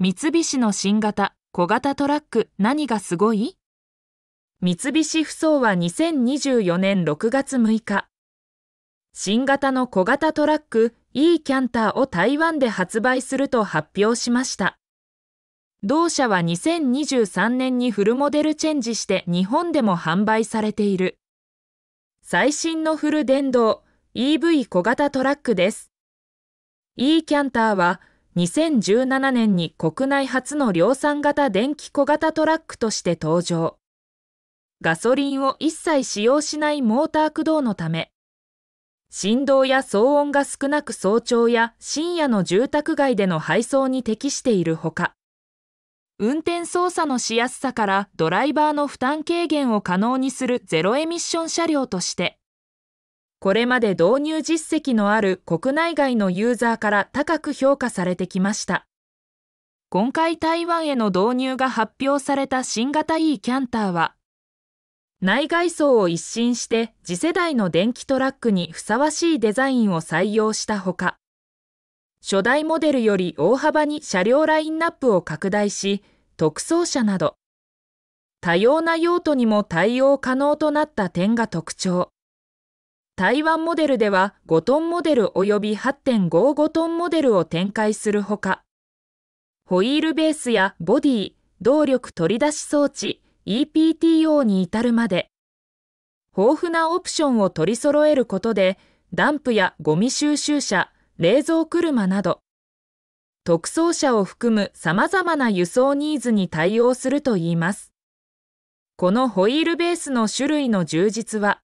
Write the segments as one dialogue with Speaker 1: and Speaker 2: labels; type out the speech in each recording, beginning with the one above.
Speaker 1: 三菱の新型小型トラック何がすごい三菱ふそうは2024年6月6日新型の小型トラック e キャンターを台湾で発売すると発表しました同社は2023年にフルモデルチェンジして日本でも販売されている最新のフル電動 EV 小型トラックです e キャンターは2017年に国内初の量産型電気小型トラックとして登場。ガソリンを一切使用しないモーター駆動のため、振動や騒音が少なく早朝や深夜の住宅街での配送に適しているほか、運転操作のしやすさからドライバーの負担軽減を可能にするゼロエミッション車両として、これまで導入実績のある国内外のユーザーから高く評価されてきました。今回台湾への導入が発表された新型 E キャンターは、内外装を一新して次世代の電気トラックにふさわしいデザインを採用したほか、初代モデルより大幅に車両ラインナップを拡大し、特装車など、多様な用途にも対応可能となった点が特徴。台湾モデルでは5トンモデル及び8.55トンモデルを展開するほか、ホイールベースやボディ、動力取り出し装置、EPTO に至るまで、豊富なオプションを取り揃えることで、ダンプやゴミ収集車、冷蔵車など、特装車を含む様々な輸送ニーズに対応するといいます。このホイールベースの種類の充実は、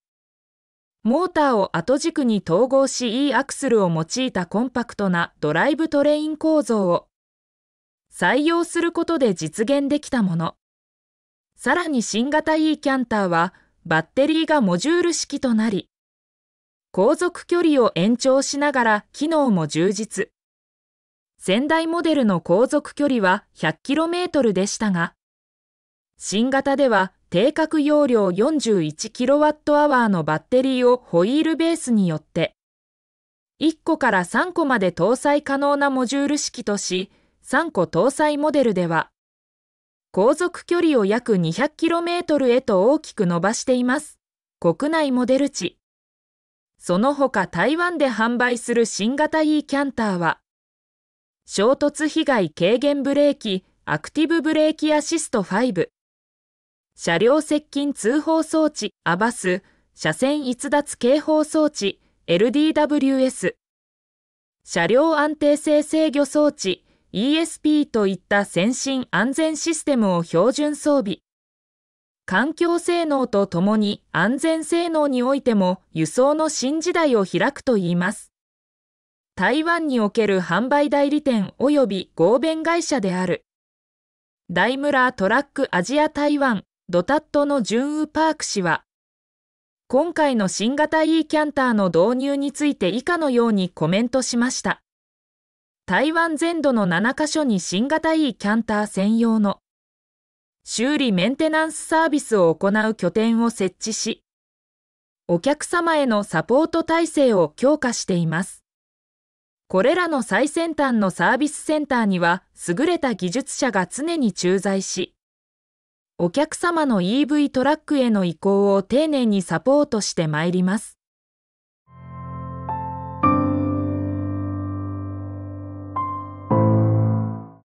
Speaker 1: モーターを後軸に統合し E アクスルを用いたコンパクトなドライブトレイン構造を採用することで実現できたもの。さらに新型 E キャンターはバッテリーがモジュール式となり、航続距離を延長しながら機能も充実。先代モデルの航続距離は 100km でしたが、新型では定格容量 41kWh のバッテリーをホイールベースによって、1個から3個まで搭載可能なモジュール式とし、3個搭載モデルでは、航続距離を約 200km へと大きく伸ばしています。国内モデル値。その他台湾で販売する新型 E キャンターは、衝突被害軽減ブレーキ、アクティブブレーキアシスト5、車両接近通報装置、アバス、車線逸脱警報装置、LDWS、車両安定性制御装置、ESP といった先進安全システムを標準装備。環境性能とともに安全性能においても輸送の新時代を開くといいます。台湾における販売代理店及び合弁会社である。ラ村トラックアジア台湾ドタットのジュンウパーク氏は、今回の新型 e キャンターの導入について以下のようにコメントしました。台湾全土の7カ所に新型 e キャンター専用の修理メンテナンスサービスを行う拠点を設置し、お客様へのサポート体制を強化しています。これらの最先端のサービスセンターには優れた技術者が常に駐在し、お客様の EV トラックへの移行を丁寧にサポートしてまいります。